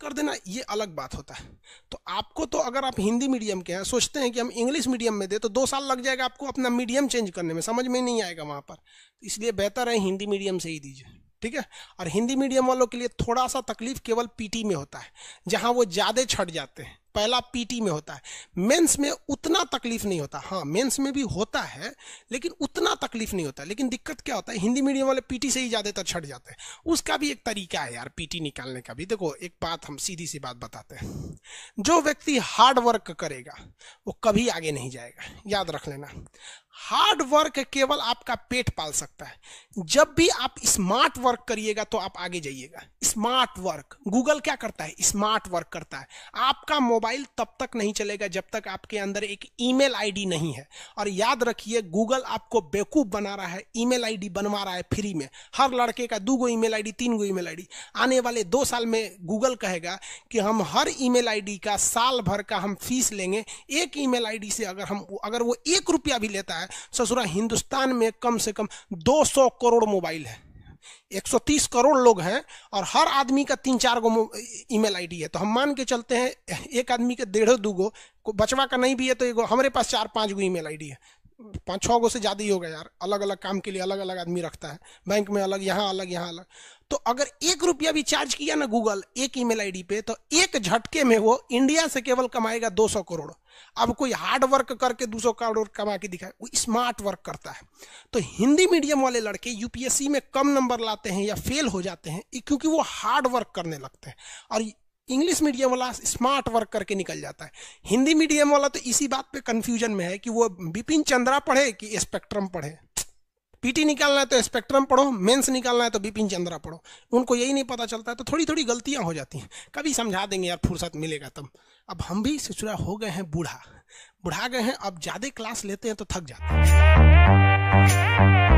कर देना ये अलग बात होता है तो आपको तो अगर आप हिंदी मीडियम के हैं सोचते हैं कि हम इंग्लिश मीडियम में दे तो दो साल लग जाएगा आपको अपना मीडियम चेंज करने में समझ में नहीं आएगा वहाँ पर तो इसलिए बेहतर है हिंदी मीडियम से ही दीजिए ठीक है और हिंदी मीडियम वालों के लिए थोड़ा सा तकलीफ केवल पीटी में होता है जहाँ वो ज़्यादा छट जाते हैं पहला पीटी में होता है मेंस में उतना तकलीफ नहीं होता हाँ मेंस में भी होता है लेकिन उतना तकलीफ नहीं होता लेकिन दिक्कत क्या होता है हिंदी मीडियम वाले पीटी से ही ज़्यादातर छट जाते हैं उसका भी एक तरीका है यार पीटी निकालने का भी देखो एक बात हम सीधी सी बात बताते हैं जो व्यक्ति हार्ड वर्क करेगा वो कभी आगे नहीं जाएगा याद रख लेना हार्ड वर्क केवल आपका पेट पाल सकता है जब भी आप स्मार्ट वर्क करिएगा तो आप आगे जाइएगा स्मार्ट वर्क गूगल क्या करता है स्मार्ट वर्क करता है आपका मोबाइल तब तक नहीं चलेगा जब तक आपके अंदर एक ईमेल आईडी नहीं है और याद रखिए गूगल आपको बेवकूफ़ बना रहा है ईमेल आईडी बनवा रहा है फ्री में हर लड़के का दो गो ईमेल आईडी तीन गो ईमेल आईडी आने वाले दो साल में गूगल कहेगा कि हम हर ईमेल आईडी का साल भर का हम फीस लेंगे एक ईमेल आईडी से अगर हम अगर वो एक रुपया भी लेता है है ससुरा हिंदुस्तान में कम से कम 200 करोड़ मोबाइल है 130 करोड़ लोग हैं और हर आदमी का तीन चार गो ईमेल आईडी है तो हम मान के चलते हैं एक आदमी के डेढ़ दो गो बचवा का नहीं भी है तो हमारे पास चार पाँच गो ईमेल आईडी है पाँच छः गो से ज़्यादा ही होगा यार अलग अलग काम के लिए अलग अलग आदमी रखता है बैंक में अलग यहाँ अलग यहाँ अलग तो अगर एक रुपया भी चार्ज किया ना गूगल एक ईमेल आईडी पे तो एक झटके में वो इंडिया से केवल कमाएगा 200 करोड़ अब कोई हार्ड वर्क करके 200 करोड़ कमा के दिखाए वो स्मार्ट वर्क करता है तो हिंदी मीडियम वाले लड़के यूपीएससी में कम नंबर लाते हैं या फेल हो जाते हैं क्योंकि वो हार्ड वर्क करने लगते हैं और इंग्लिश मीडियम वाला स्मार्ट वर्क करके निकल जाता है हिंदी मीडियम वाला तो इसी बात पे कंफ्यूजन में है कि वो बिपिन चंद्रा पढ़े कि स्पेक्ट्रम पढ़े पीटी निकालना है तो स्पेक्ट्रम पढ़ो मेंस निकालना है तो बिपिन चंद्रा पढ़ो उनको यही नहीं पता चलता है तो थोड़ी थोड़ी गलतियां हो जाती हैं कभी समझा देंगे यार फुर्सत मिलेगा तब अब हम भी सचुरा हो गए हैं बूढ़ा बुढ़ा गए हैं अब ज़्यादा क्लास लेते हैं तो थक जाते हैं